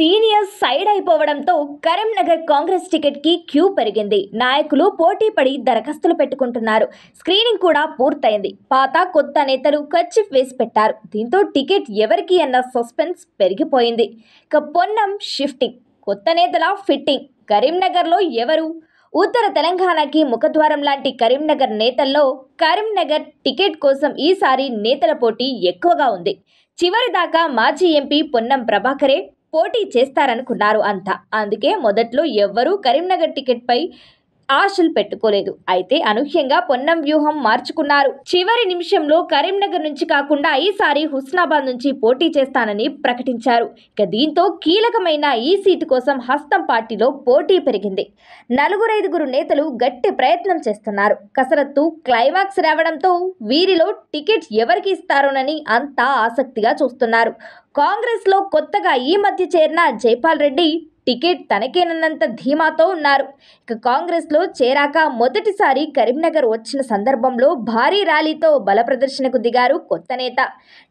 senior side అయిపోవడంతో కరీంనగర్ కాంగ్రెస్ టికెట్కి queue పెరిగింది నాయకులు పోటీ పడి దరఖాస్తులు పెట్టుకుంటున్నారు స్క్రీనింగ్ కూడా పూర్తయింది పాత కొత్త నేతలు కర్చిఫ్ వేసి పెట్టారు దీంతో టికెట్ ఎవరికి అన్న సస్పెన్స్ పెరిగిపోయింది ఇక పొన్నం షిఫ్టింగ్ కొత్త నేతల ఫిట్టింగ్ కరీంనగర్లో ఎవరు ఉత్తర తెలంగాణకి ముఖద్వారం లాంటి కరీంనగర్ నేతల్లో కరీంనగర్ టికెట్ కోసం ఈసారి నేతల పోటీ ఎక్కువగా ఉంది చివరి దాకా మాజీ ఎంపీ పొన్నం ప్రభాకరే పోటీ చేస్తారనుకున్నారు అంతా అందుకే మొదట్లో ఎవ్వరూ కరీంనగర్ టికెట్పై ఆశలు పెట్టుకోలేదు అయితే అనూహ్యంగా పొన్నం వ్యూహం మార్చుకున్నారు చివరి నిమిషంలో కరీంనగర్ నుంచి కాకుండా ఈసారి హుస్నాబాద్ నుంచి పోటీ చేస్తానని ప్రకటించారు ఇక దీంతో కీలకమైన ఈ సీటు కోసం హస్తం పార్టీలో పోటీ పెరిగింది నలుగురైదుగురు నేతలు గట్టి ప్రయత్నం చేస్తున్నారు కసరత్తు క్లైమాక్స్ రావడంతో వీరిలో టికెట్ ఎవరికి ఇస్తారోనని అంతా ఆసక్తిగా చూస్తున్నారు కాంగ్రెస్లో కొత్తగా ఈ మధ్య చేరిన జైపాల్ రెడ్డి టికెట్ తనకేనన్నంత ధీమాతో ఉన్నారు ఇక కాంగ్రెస్లో చేరాక మొదటిసారి కరీంనగర్ వచ్చిన సందర్భంలో భారీ ర్యాలీతో బల ప్రదర్శనకు దిగారు కొత్త నేత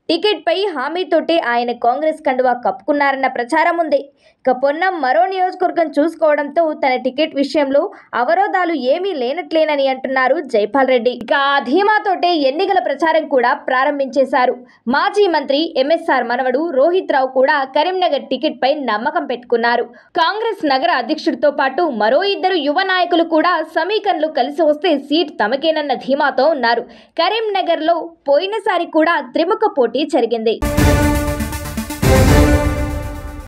టికెట్పై హామీతోటే ఆయన కాంగ్రెస్ కండువా కప్పుకున్నారన్న ప్రచారం ఉంది ఇక పొన్నం మరో నియోజకవర్గం చూసుకోవడంతో తన టికెట్ విషయంలో అవరోధాలు ఏమీ లేనట్లేనని అంటున్నారు జైపాల్ రెడ్డి ఇక ఆ ధీమాతోటే ఎన్నికల ప్రచారం కూడా ప్రారంభించేశారు మాజీ మంత్రి ఎంఎస్ఆర్ మనవడు రోహిత్ రావు కూడా కరీంనగర్ టికెట్పై నమ్మకం పెట్టుకున్నారు కాంగ్రెస్ నగర అధ్యక్షుడితో పాటు మరో ఇద్దరు యువ నాయకులు కూడా సమీకరణలు కలిసి వస్తే సీట్ తమకేనన్న ధీమాతో ఉన్నారు కరీంనగర్లో పోయినసారి కూడా త్రిముఖ పోటీ జరిగింది